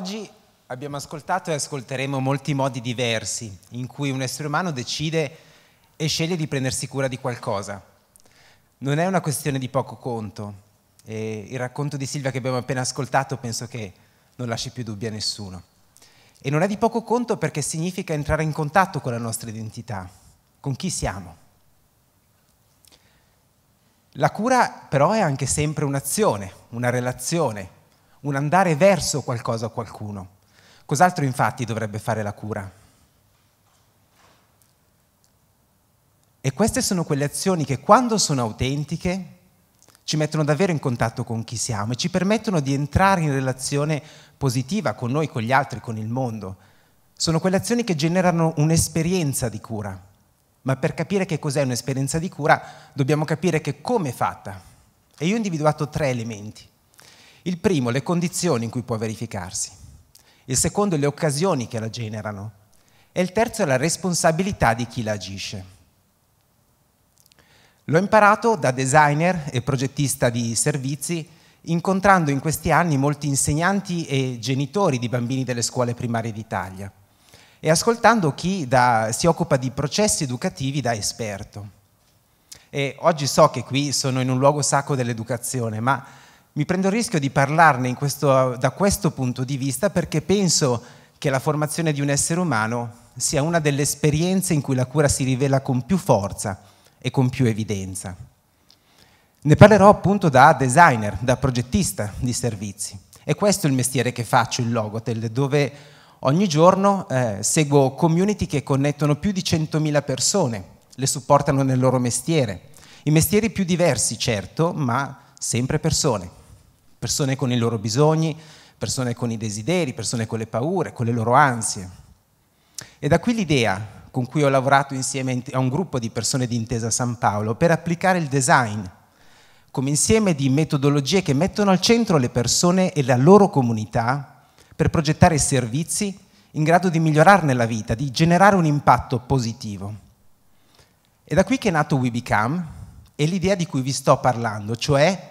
Oggi abbiamo ascoltato e ascolteremo molti modi diversi in cui un essere umano decide e sceglie di prendersi cura di qualcosa. Non è una questione di poco conto e il racconto di Silvia che abbiamo appena ascoltato penso che non lasci più dubbi a nessuno. E non è di poco conto perché significa entrare in contatto con la nostra identità, con chi siamo. La cura però è anche sempre un'azione, una relazione, un andare verso qualcosa o qualcuno. Cos'altro infatti dovrebbe fare la cura? E queste sono quelle azioni che quando sono autentiche ci mettono davvero in contatto con chi siamo e ci permettono di entrare in relazione positiva con noi, con gli altri, con il mondo. Sono quelle azioni che generano un'esperienza di cura. Ma per capire che cos'è un'esperienza di cura dobbiamo capire che come è fatta. E io ho individuato tre elementi. Il primo, le condizioni in cui può verificarsi. Il secondo, le occasioni che la generano. E il terzo la responsabilità di chi la agisce. L'ho imparato da designer e progettista di servizi, incontrando in questi anni molti insegnanti e genitori di bambini delle scuole primarie d'Italia e ascoltando chi da, si occupa di processi educativi da esperto. E oggi so che qui sono in un luogo sacro dell'educazione, ma mi prendo il rischio di parlarne questo, da questo punto di vista perché penso che la formazione di un essere umano sia una delle esperienze in cui la cura si rivela con più forza e con più evidenza. Ne parlerò appunto da designer, da progettista di servizi. E questo è il mestiere che faccio, in Logotel, dove ogni giorno eh, seguo community che connettono più di 100.000 persone, le supportano nel loro mestiere. I mestieri più diversi, certo, ma sempre persone persone con i loro bisogni, persone con i desideri, persone con le paure, con le loro ansie. E da qui l'idea con cui ho lavorato insieme a un gruppo di persone di Intesa San Paolo per applicare il design come insieme di metodologie che mettono al centro le persone e la loro comunità per progettare servizi in grado di migliorarne la vita, di generare un impatto positivo. E da qui che è nato WeBecome e l'idea di cui vi sto parlando, cioè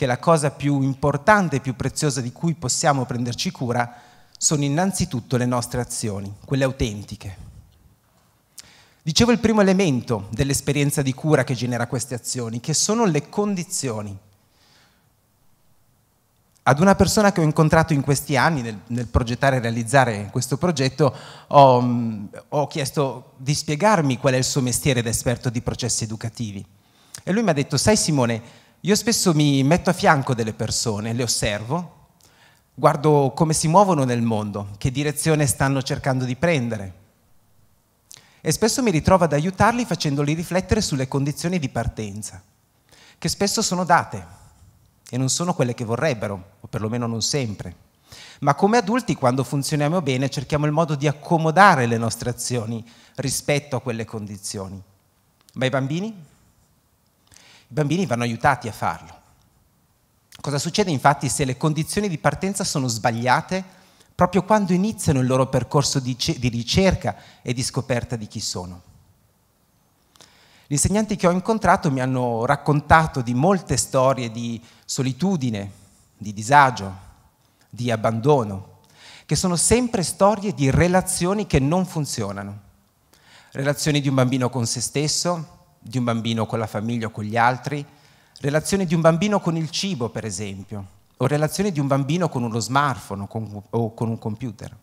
che la cosa più importante e più preziosa di cui possiamo prenderci cura sono innanzitutto le nostre azioni, quelle autentiche. Dicevo il primo elemento dell'esperienza di cura che genera queste azioni, che sono le condizioni. Ad una persona che ho incontrato in questi anni nel, nel progettare e realizzare questo progetto ho, mm, ho chiesto di spiegarmi qual è il suo mestiere da esperto di processi educativi. E lui mi ha detto, sai Simone, io spesso mi metto a fianco delle persone, le osservo, guardo come si muovono nel mondo, che direzione stanno cercando di prendere. E spesso mi ritrovo ad aiutarli facendoli riflettere sulle condizioni di partenza, che spesso sono date e non sono quelle che vorrebbero, o perlomeno non sempre. Ma come adulti, quando funzioniamo bene, cerchiamo il modo di accomodare le nostre azioni rispetto a quelle condizioni. Ma i bambini? I bambini vanno aiutati a farlo. Cosa succede infatti se le condizioni di partenza sono sbagliate proprio quando iniziano il loro percorso di, ricerca e di scoperta di chi sono? Gli insegnanti che ho incontrato mi hanno raccontato di molte storie di solitudine, di disagio, di abbandono, che sono sempre storie di relazioni che non funzionano. Relazioni di un bambino con se stesso, di un bambino con la famiglia o con gli altri, relazione di un bambino con il cibo, per esempio, o relazione di un bambino con uno smartphone con, o con un computer.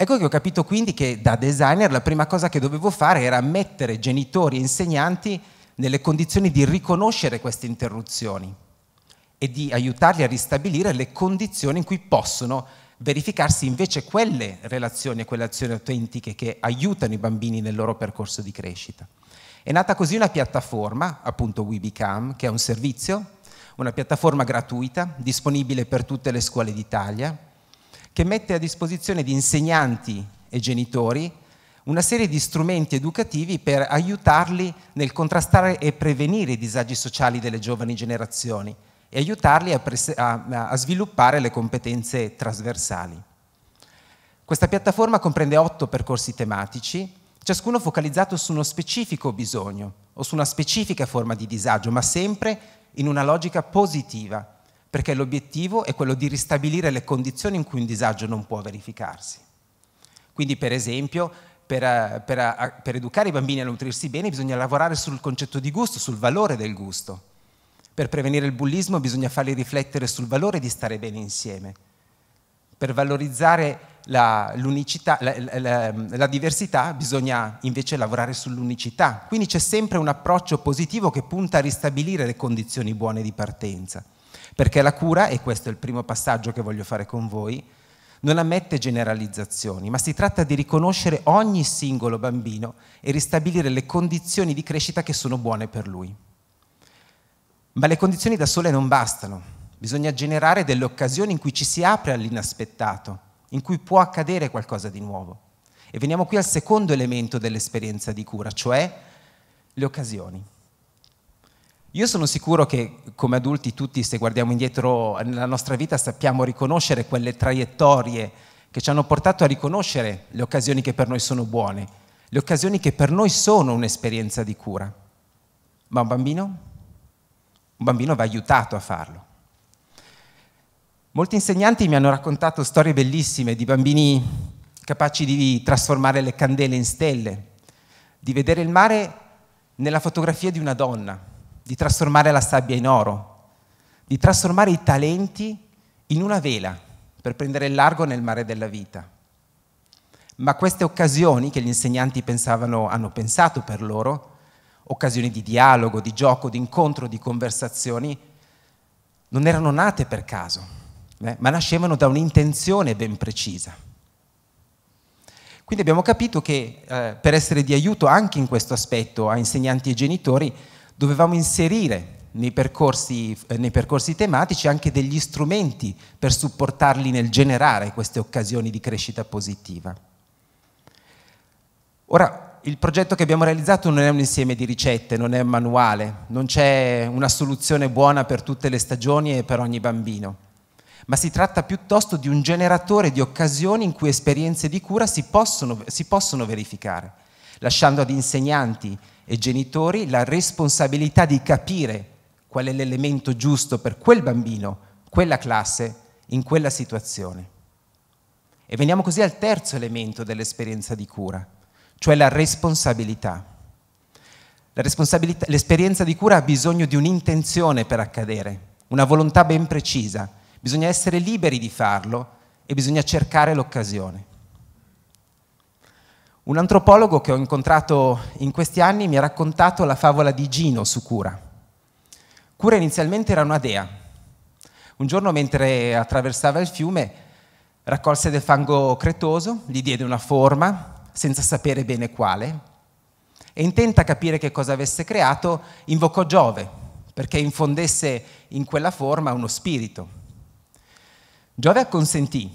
Ecco che ho capito quindi che da designer la prima cosa che dovevo fare era mettere genitori e insegnanti nelle condizioni di riconoscere queste interruzioni e di aiutarli a ristabilire le condizioni in cui possono verificarsi invece quelle relazioni e quelle azioni autentiche che aiutano i bambini nel loro percorso di crescita. È nata così una piattaforma, appunto WeBecome, che è un servizio, una piattaforma gratuita, disponibile per tutte le scuole d'Italia, che mette a disposizione di insegnanti e genitori una serie di strumenti educativi per aiutarli nel contrastare e prevenire i disagi sociali delle giovani generazioni, e aiutarli a, a, a sviluppare le competenze trasversali. Questa piattaforma comprende otto percorsi tematici, ciascuno focalizzato su uno specifico bisogno o su una specifica forma di disagio, ma sempre in una logica positiva, perché l'obiettivo è quello di ristabilire le condizioni in cui un disagio non può verificarsi. Quindi, per esempio, per, per, per educare i bambini a nutrirsi bene bisogna lavorare sul concetto di gusto, sul valore del gusto per prevenire il bullismo bisogna farli riflettere sul valore di stare bene insieme, per valorizzare la, la, la, la diversità bisogna invece lavorare sull'unicità. Quindi c'è sempre un approccio positivo che punta a ristabilire le condizioni buone di partenza, perché la cura, e questo è il primo passaggio che voglio fare con voi, non ammette generalizzazioni, ma si tratta di riconoscere ogni singolo bambino e ristabilire le condizioni di crescita che sono buone per lui. Ma le condizioni da sole non bastano. Bisogna generare delle occasioni in cui ci si apre all'inaspettato, in cui può accadere qualcosa di nuovo. E veniamo qui al secondo elemento dell'esperienza di cura, cioè le occasioni. Io sono sicuro che come adulti tutti, se guardiamo indietro nella nostra vita, sappiamo riconoscere quelle traiettorie che ci hanno portato a riconoscere le occasioni che per noi sono buone, le occasioni che per noi sono un'esperienza di cura. Ma un bambino? Un bambino va aiutato a farlo. Molti insegnanti mi hanno raccontato storie bellissime di bambini capaci di trasformare le candele in stelle, di vedere il mare nella fotografia di una donna, di trasformare la sabbia in oro, di trasformare i talenti in una vela per prendere il largo nel mare della vita. Ma queste occasioni che gli insegnanti pensavano, hanno pensato per loro occasioni di dialogo, di gioco, di incontro, di conversazioni, non erano nate per caso, eh? ma nascevano da un'intenzione ben precisa. Quindi abbiamo capito che eh, per essere di aiuto anche in questo aspetto a insegnanti e genitori dovevamo inserire nei percorsi, eh, nei percorsi tematici anche degli strumenti per supportarli nel generare queste occasioni di crescita positiva. Ora, il progetto che abbiamo realizzato non è un insieme di ricette, non è un manuale, non c'è una soluzione buona per tutte le stagioni e per ogni bambino, ma si tratta piuttosto di un generatore di occasioni in cui esperienze di cura si possono, si possono verificare, lasciando ad insegnanti e genitori la responsabilità di capire qual è l'elemento giusto per quel bambino, quella classe, in quella situazione. E veniamo così al terzo elemento dell'esperienza di cura, cioè la responsabilità. La responsabilità. l'esperienza di cura ha bisogno di un'intenzione per accadere, una volontà ben precisa. Bisogna essere liberi di farlo e bisogna cercare l'occasione. Un antropologo che ho incontrato in questi anni mi ha raccontato la favola di Gino su Cura. Cura inizialmente era una dea. Un giorno mentre attraversava il fiume raccolse del fango cretoso, gli diede una forma, senza sapere bene quale, e intenta capire che cosa avesse creato, invocò Giove, perché infondesse in quella forma uno spirito. Giove acconsentì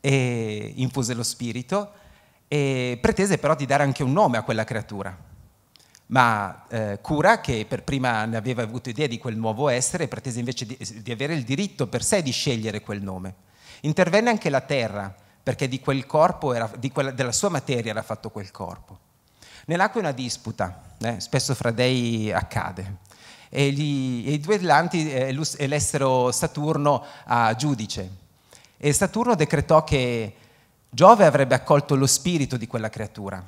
e infuse lo spirito e pretese però di dare anche un nome a quella creatura. Ma eh, Cura, che per prima ne aveva avuto idea di quel nuovo essere, pretese invece di, di avere il diritto per sé di scegliere quel nome. Intervenne anche la terra perché di quel corpo era, di quella, della sua materia era fatto quel corpo. Nell'acqua è una disputa, eh, spesso fra dei accade. E, gli, e i due atlanti eh, elessero Saturno a giudice. E Saturno decretò che Giove avrebbe accolto lo spirito di quella creatura.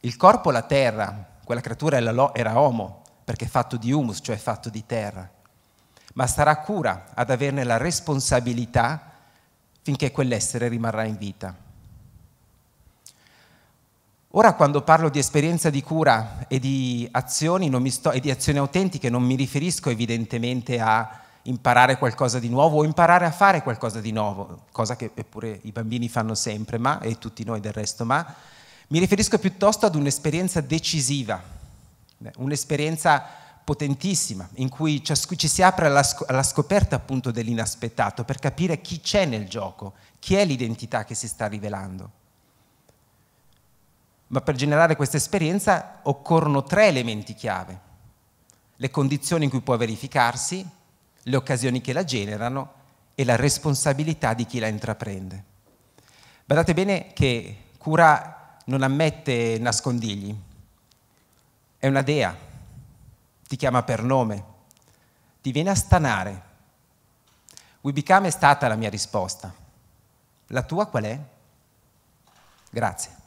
Il corpo la terra, quella creatura era homo, perché è fatto di humus, cioè fatto di terra. Ma sarà cura ad averne la responsabilità finché quell'essere rimarrà in vita. Ora quando parlo di esperienza di cura e di azioni, sto, e di azioni autentiche non mi riferisco evidentemente a imparare qualcosa di nuovo o imparare a fare qualcosa di nuovo, cosa che eppure i bambini fanno sempre, ma, e tutti noi del resto, ma mi riferisco piuttosto ad un'esperienza decisiva, un'esperienza potentissima in cui ci si apre alla, alla scoperta appunto dell'inaspettato per capire chi c'è nel gioco, chi è l'identità che si sta rivelando. Ma per generare questa esperienza occorrono tre elementi chiave. Le condizioni in cui può verificarsi, le occasioni che la generano e la responsabilità di chi la intraprende. Guardate bene che cura non ammette nascondigli, è una dea ti chiama per nome, ti viene a stanare. Wibicam è stata la mia risposta. La tua qual è? Grazie.